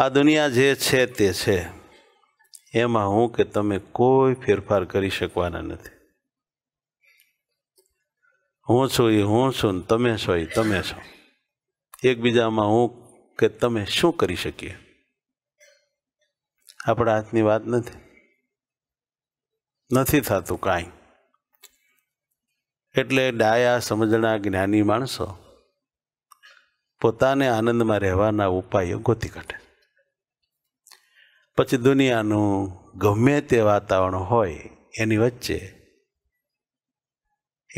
આ દુનિયા જે છે તે છે એમાં હું કે તમે કોઈ ફેરફાર કરી શકવાના નથી હું છું એ હું છું તમે છો એ તમે છો એકબીજામાં હું કે તમે શું કરી શકીએ આપણા હાથની વાત નથી નથી થતું કાંઈ એટલે ડાયા સમજણા જ્ઞાની માણસો પોતાને આનંદમાં રહેવાના ઉપાયો ગોતી કાઢે પછી દુનિયાનું ગમે તે વાતાવરણ હોય એની વચ્ચે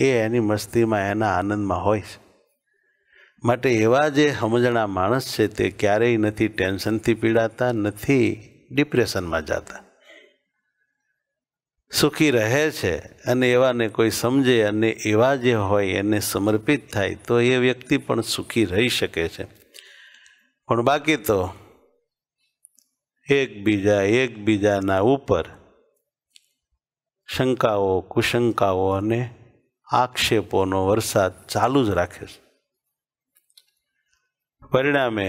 એ એની મસ્તીમાં એના આનંદમાં હોય છે માટે એવા જે સમજણા માણસ છે તે ક્યારેય નથી ટેન્શનથી પીડાતા નથી ડિપ્રેશનમાં જતા સુખી રહે છે અને એવાને કોઈ સમજે અને એવા જે હોય એને સમર્પિત થાય તો એ વ્યક્તિ પણ સુખી રહી શકે છે પણ બાકી તો એકબીજા એકબીજાના ઉપર શંકાઓ કુશંકાઓ અને આક્ષેપોનો વરસાદ ચાલુ જ રાખે છે પરિણામે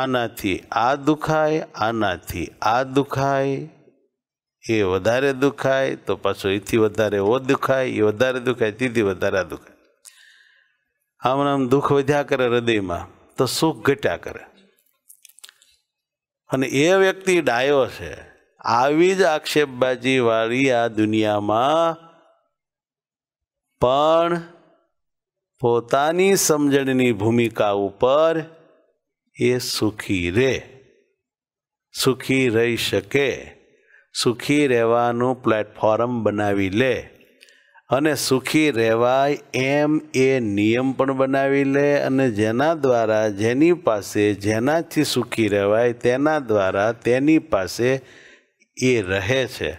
આનાથી આ દુખાય આનાથી આ દુખાય એ વધારે દુખાય તો પાછો એથી વધારે ઓ દુખાય એ વધારે દુખાય તેથી વધારે દુખાય આમ આમ દુઃખ વધ્યા કરે હૃદયમાં તો સુખ ઘટ્યા કરે અને એ વ્યક્તિ ડાયો છે આવી જ આક્ષેપબાજીવાળી આ દુનિયામાં પણ પોતાની સમજણની ભૂમિકા ઉપર એ સુખી રહે સુખી રહી શકે સુખી રહેવાનું પ્લેટફોર્મ બનાવી લે અને સુખી રહેવાય એમ એ નિયમ પણ બનાવી લે અને જેના દ્વારા જેની પાસે જેનાથી સુખી રહેવાય તેના દ્વારા તેની પાસે એ રહે છે